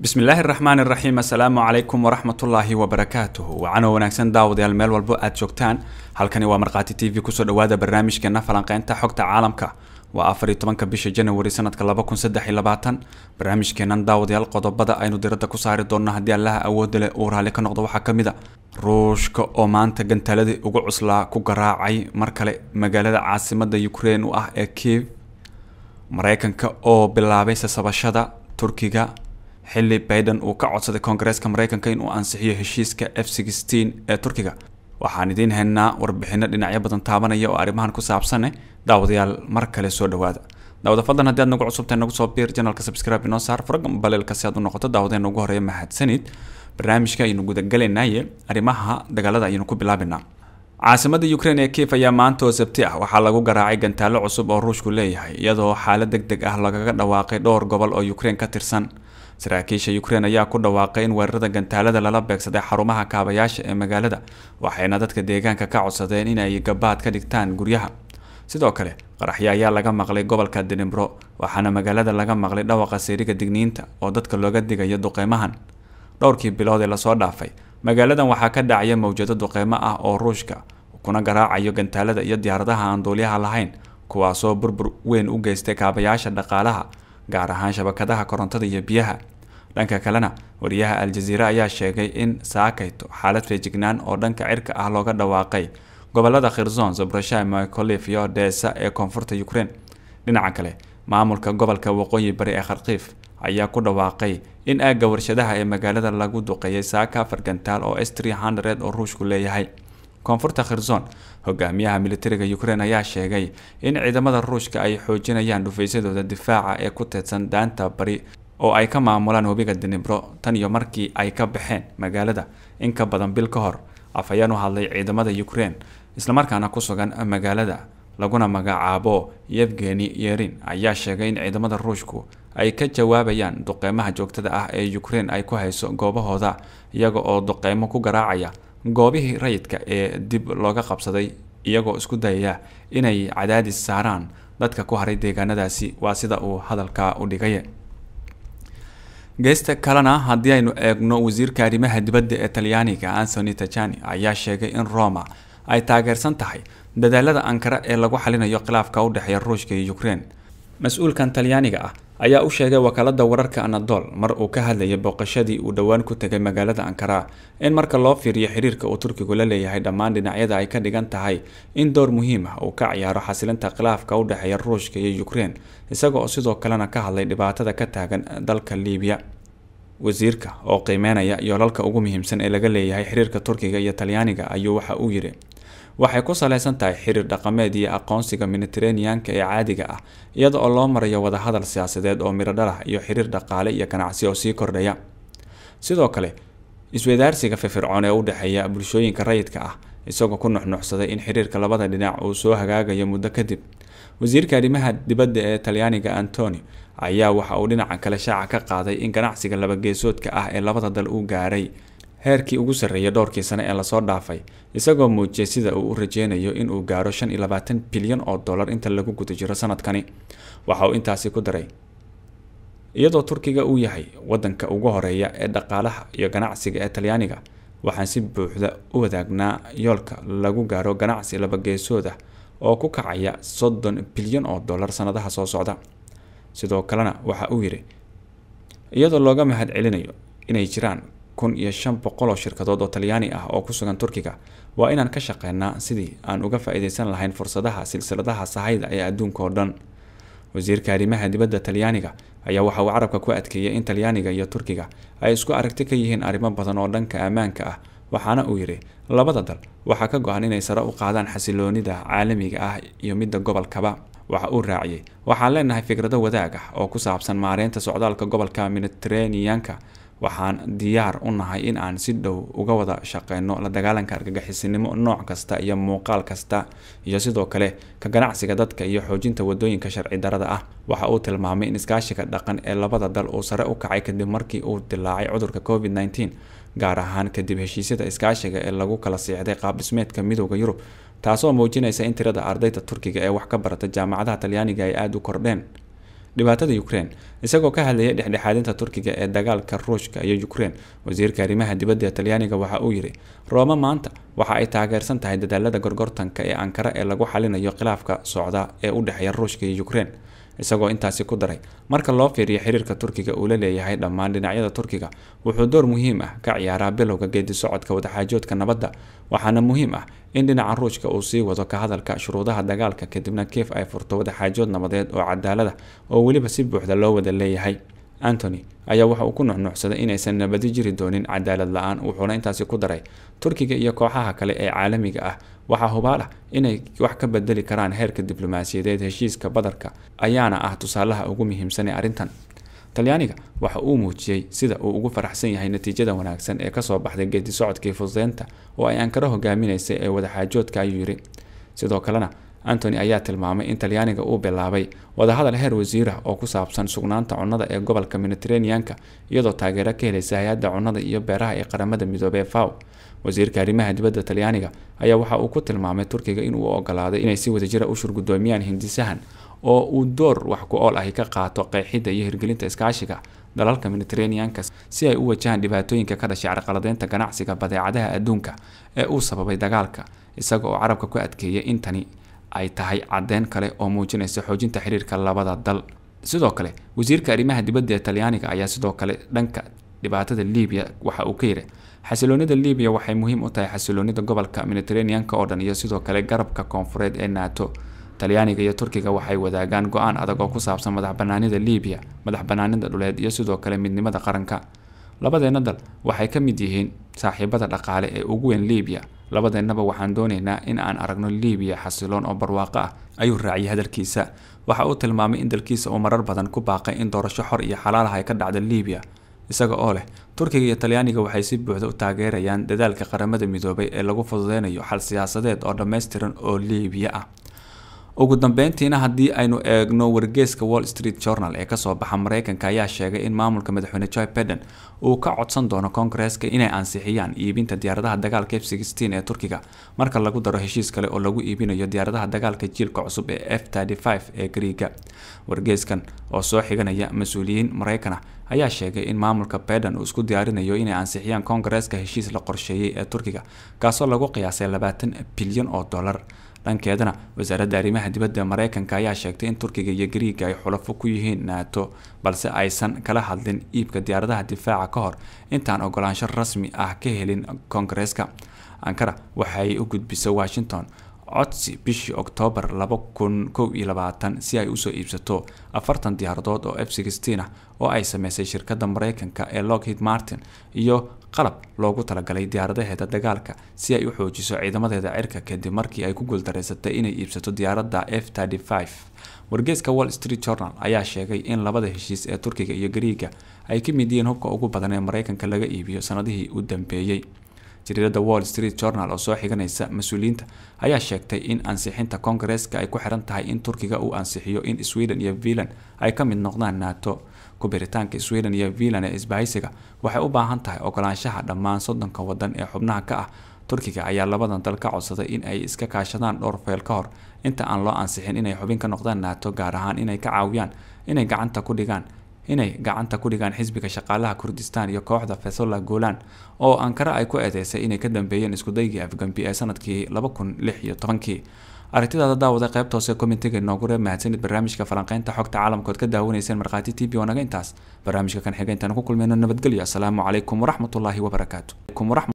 bismi illaahi raxmaan iraxiim assalaamu calaykum waraxmatullaahi wabarakaatuhu wacano wanaagsan daawadayaal meel walbo aad joogtaan halkani waa markhaati t v kusoo dhowaada barnaamijkeena falanqeynta xogta caalamka waa afariyo tobanka bisha janawari sanadka laba kun saddex iyo labaatan barnaamijkeenan daawadayaal qodobada aynu diradda ku saari doonno haddii allaha awoodda leh uu raalli ka noqdo waxaa ka mid a ruushka oo maanta gantaaladii ugu cuslaa ku garaacay mar kale magaalada caasimadda ukrain u ah ee kiyev mareykanka oo bilaabay sasabashada turkiga xilli baiden uu ka codsaday koongareeska maraykanka inuu ansixiyo heshiiska f sixteen ee turkiga waxaan idiin haynaa warbixinno dhinacyo badan taabanaya oo arrimahan ku saabsane daawadayaal mar kale soo dhowaada daawada fadlan haddii aad nagu cusubtahay nagu soo biir janalka subscribe inoo saar furagam baleelka si aad u noqoto daawadeena ugu horeeya mahadsanid barnaamijka aynu guda galaynaye arrimaha dagaalada aynu ku bilaabaynaa caasimadda ukraine ee kiif ayaa maanta oo sabti ah waxaa lagu garaacay gantaallo cusub oo ruushku leeyahay iyadoo xaalad deg deg ah lagaga dhawaaqay dhowr gobol oo ukraine ka tirsan saraakiisha ukrein ayaa ku dhawaaqay in weerarada gantaalada lala beegsaday xarumaha kaabayaasha ee magaalada waxayna dadka deegaanka ka codsadeen in ay gabaad ka dhigtaan guryaha sidoo kale qaraxyo ayaa laga maqlay gobolka dinibro waxaana magaalada laga maqlay dhawaqa siriga digniinta oo dadka looga digayo duqeymahan dhowrkii bilood ee lasoo dhaafay magaaladan waxaa ka dhacaya mawjado duqeymo ah oo ruushka kuna garaacayo gantaalada iyo diyaaradaha aan duulyaha lahayn kuwaasoo burbur weyn u geystay kaabayaasha dhaqaalaha gaar ahaan shabakadaha korontada iyo biyaha dhanka kalena wariyaha al-jaziire ayaa sheegay in saakayto xaalad feejignaan oo dhanka cirka ah looga dhawaaqay gobollada khirzon zabrosha micolif iyo dheesa ee koonfurta ukrein dhinaca kale maamulka gobolka waqooyi bari ee kharkiif ayaa ku dhawaaqay in aagga warshadaha ee magaalada lagu duqeeyay saaka fargantaal oo s oo ruushku leeyahay koonfurta kherson hogaamiyaha militariga ukrein ayaa sheegay in ciidamada ruushka ay xoojinayaan dhufaysadooda difaaca ee ku teedsan daanta bari oo ay ka maamulaan webiga dinibro tan iyo markii ay ka baxeen magaalada in ka badan bil ka hor af ayaan u hadlay ciidamada ukrein islamarkaana ku sugan magaalada laguna magacaabo yevgeni yerin ayaa sheegay in ciidamada ruushku ay ka jawaabayaan duqeymaha joogtada ah ee ukrain ay ku hayso goobahooda iyaga oo duqeymo ku garaacaya goobihii rayidka ee dib looga qabsaday iyagoo isku dayaya inay cadaadis saaraan dadka ku haray deegaanadaasi waa sida uu hadalka u dhigay geesta kalena haddii aynu eegno wasiirka arrimaha dibadda ee talyaaniga antony tajani ayaa sheegay in roma ay taageersan tahay dadaalada ankara ee lagu xalinayo khilaafka u dhexeeya ruushka iyo ukrein mas-uulkan talyaaniga ah ayaa u sheegay wakaalada wararka anadol mar uu ka hadlayay booqashadii uu dhowaan ku tegay magaalada ankara in marka loo fiiriyo xiriirka uu turkigu la leeyahay dhammaan dhinacyada ay ka dhigan tahay in door muhiim ah uu ka ciyaaro xasilinta khilaafka u dhexeeya ruushka iyo ukrein isaga oo sidoo kalena ka hadlay dhibaatada ka taagan dalka liibiya wasiirka oo qiimeynaya yoolalka ugu muhiimsan ee laga leeyahay xiriirka turkiga iyo talyaaniga ayuu waxa uu yidhi waxay ku salaysan tahay xiriir dhaqameed iyo aqoonsiga mediterraneanka ee caadiga ah iyada oo loo marayo wadahadal siyaasadeed oo miradhal ah iyo xiriir dhaqaale iyo ganacsi oo sii kordhaya sidoo kale isweydaarsiga firfircoon ee u dhexeeya bulshooyinka rayidka ah isagoo ku nuxnuxsaday in xiriirka labada dhinac uu soo hagaagayo muddo kadib wasiirka arrimaha dibadda ee talyaaniga antoni ayaa waxa uu dhinaca kale shaaca ka qaaday in ganacsiga labageesoodka ah ee labada dal uu gaaray heerkii ugu sarreeya dhowrkii sane ee lasoo dhaafay isagoo muujiyay sida uu u rajeynayo inuu gaaro shan iyo labaatan bilyan oo dollar inta lagu guda jiro sanadkani waxa uu intaasi ku daray iyadoo turkiga uu yahay wadanka ugu horeeya ee dhaqaalaha iyo ganacsiga ee talyaaniga waxaan si buuxda u wadaagnaa yoolka lagu gaaro ganacsi labageesooda oo ku kacaya soddon bilyan oo dollar sanadaha soo socda sidoo kalena waxa uu yidhi iyadoo looga mahad celinayo inay jiraan kun iyo shan boqol oo shirkadood oo talyaani ah oo ku sugan turkiga waa inaan ka shaqeynaa sidii aan uga faa'iidaysan lahayn fursadaha silsiladaha sahayda ee adduunka oo dhan wasiirka arrimaha dibadda talyaaniga ayaa waxa uu carabka ku adkeeyey in talyaaniga iyo turkiga ay isku aragti ka yihiin arrimo badan oo dhanka ammaanka ah waxaana uu yidhi labada dal waxaa ka go-an inay sare u qaadaan xasiloonida caalamiga ah iyo midda gobolkaba waxa uu raaciyey waxaan leenahay fikrado wadaag ah oo ku saabsan maareynta socdaalka gobolka meditereniyanka waxaan diyaar u nahay in aan si dhow uga wada shaqeyno la dagaalanka argagixisinimo nooc kasta iyo muuqaal kasta iyo sidoo kale ka ganacsiga dadka iyo xoojinta wadooyinka sharci darada ah waxa uu tilmaamay in iskaashiga dhaqan ee labada dal uu sare u kacay kadib markii uu dilaacay cudurka covid nineteen gaar ahaan kadib heshiisyada iskaashiga ee lagu kala siixday qaab dhismeedka midooda yurub taasoo muujinaysa in tirada ardayda turkiga ee wax ka barata jaamacadaha talyaaniga ay aada u kordheen dhibaatada ukraine isagoo ka hadlaya dhexdhexaadinta turkiga ee dagaalka ruushka iyo ukraine wasiirka arrimaha dibadda ee talyaaniga waxa uu yidhi roome maanta waxa ay taageersan tahay dadaalada gorgortanka ee ankara ee lagu xalinayo khilaafka socda ee u dhexeeya ruushka iyo ukrein isagoo intaasi ku daray marka loo fiiriyo xiriirka turkiga uu la leeyahay dhammaan dhinacyada turkiga wuxuu door muhiim ah ka ciyaaraa bilowga geedi socodka wadaxaajoodka nabadda waxaana muhiim ah in dhinaca ruushka uu sii wado ka hadalka shuruudaha dagaalka kadibna kiif ay furto wadaxaajood nabadeed oo cadaalada ah oo weliba si buuxda loo wada leeyahay antony ayaa waxa uu ku nuxnuucsaday inaysan nabadi jiri doonin cadaalad la-aan wuxuuna intaasi ku daray turkiga iyo kooxaha kale ee caalamiga ah waxaa hubaal ah inay wax ka bedeli karaan heerka diblomaasiyadeed heshiiska badarka ayaana ah tusaalaha ugu muhiimsan ee arrintan talyaaniga waxa uu muujiyey sida uu ugu faraxsan yahay natiijada wanaagsan ee kasoo baxday geeddi socodkii fuseynta oo ay ankaro hogaaminaysay ee wadaxaajoodka ayuu yiri sidoo kalena antony ayaa tilmaamay in talyaaniga uu bilaabay wadahadal heer wasiirah oo ku saabsan sugnaanta cunnada ee gobolka mediterraneanka iyadoo taageero ka helaysa hay-adda cunnada iyo beeraha ee qaramada midoobe faw wasiirka arrimaha dibadda talyaaniga ayaa waxa uu ku tilmaamay turkiga inuu ogolaaday inay si wadajira ah u shurgudoomiyaan hindisahan oo uu door wax ku ool ahi ka qaato qeexidda iyo hirgelinta iskaashiga dalalka mediterraneanka si ay u wajahaan dhibaatooyinka ka dhashay carqaladeynta ganacsiga badeecadaha adduunka ee uu sababay dagaalka isaga oo carabka ku adkeeyay intani ay tahay caddeyn kale oo muujinaysa xoojinta xiriirka labada dal sidoo kale wasiirka arrimaha dibadda ee talyaaniga ayaa sidoo kale dhanka dhibaatada libiya waxa uu ka yidhi xasiloonida libiya waxay muhiim u tahay xasiloonida gobolka mediterraneanka oo dhan iyo sidoo kale garabka koonfureed ee nato talyaaniga iyo turkiga waxay wadaagaan go-aan adag oo ku saabsan madax banaanida libiya madax banaanida dhuleed iyo sidoo kale midnimada qaranka labadeenna dal waxay ka mid yihiin saaxiibada dhaqaale ee ugu weyn libiya labadeennaba waxaan doonaynaa in aan aragno liibiya xasiloon oo barwaaqo ah ayuu raaciyay hadalkiisa waxa uu tilmaamay in dalkiisa uu marar badan ku baaqay in doorasho xor iyo xalaalaha ay ka dhacda libiya isaga oo leh turkiga iyo talyaaniga waxay si buuxda u taageerayaan dadaalka qaramada midoobay ee lagu fududeynayo xal siyaasadeed oo dhammaystiran oo liibiya ah ugu dambeyntiina haddii aynu eegno wargeyska wall street journal ee kasoo baxa mareykanka ayaa sheegay in maamulka madaxweyne joe biden uu ka codsan doono kongareska inay ansixiyaan iibinta diyaaradaha dagaalka f sixteen ee turkiga marka lagu daro heshiis kale oo lagu iibinayo diyaaradaha dagaalka jiilka cusub ee f thirty five ee griiga wargeyskan oo soo xiganaya mas-uuliyiin mareykanah ayaa sheegay in maamulka biden uu isku diyaarinayo inay ansixiyaan kongareska heshiis la qorsheeyey ee turkiga kaasoo lagu qiyaasay labaatan bilyan oo dollar dhankeedana wasaaradda arrimaha dibadda mareykanka ayaa sheegtay in turkiga iyo gariiga ay xulafo ku yihiin naato balse aysan kala hadlin iibka diyaaradaha difaaca ka hor intaan ogolaansho rasmi ah ka helin kongareska ankara waxa ay u gudbisay washington codsi bishii oktoobar laba kun kow labaatan si ay usoo iibsato afartan diyaaradood oo f sixteen ah oo ay sameysay shirkadda mareykanka ee lockheed martin iyo qalab loogu talagalay diyaaradaheeda dagaalka si ay u xoojiso ciidamadeeda cirka kadib markii ay ku guuldareysatay inay iibsato diyaaradda f thirty five wall street journal ayaa sheegay in labada heshiis ee turkiga iyo gariiga ay ka mid yihiin hubka ugu badan ee mareykanka laga iibiyo sanadihii u dambeeyey jariirada wall street journal oo soo xiganaysa mas-uuliyiinta ayaa sheegtay in ansixinta kongareska ay ku xiran tahay in turkiga uu ansixiyo in sweden iyo finland ay ka mid noqdaan nato kubiritaanka sweden iyo finland ee isbahaysiga waxay u baahan tahay ogolaanshaha dhammaan soddonka waddan ee xubnaha ka ah turkiga ayaa labadan dal ka codsaday in ay iska kaashadaan dhowr feel ka hor inta aan loo ansixin inay xubin ka noqdaan nato gaar ahaan inay ka caawiyaan inay gacanta ku dhigaan inay gacanta ku dhigaan xisbiga shaqaalaha kurdistan iyo kooxda fesola golan oo ankara ay ku eedeysay inay ka dambeeyeen iskudaygii afgambi ee sanadkii laba kun lix iyo tobankii arrintidaada daawada qeybta hoose komitiga inaugure mahadsanid barnaamijka falanqeynta xogta caalamkood ka daawaneyseen markhaati t v wanaga intaas barnaamijka kan xigeentaan ku kulmayno nabadgelyo asalaamu calaykum waraxmatullaahi wabarakaatu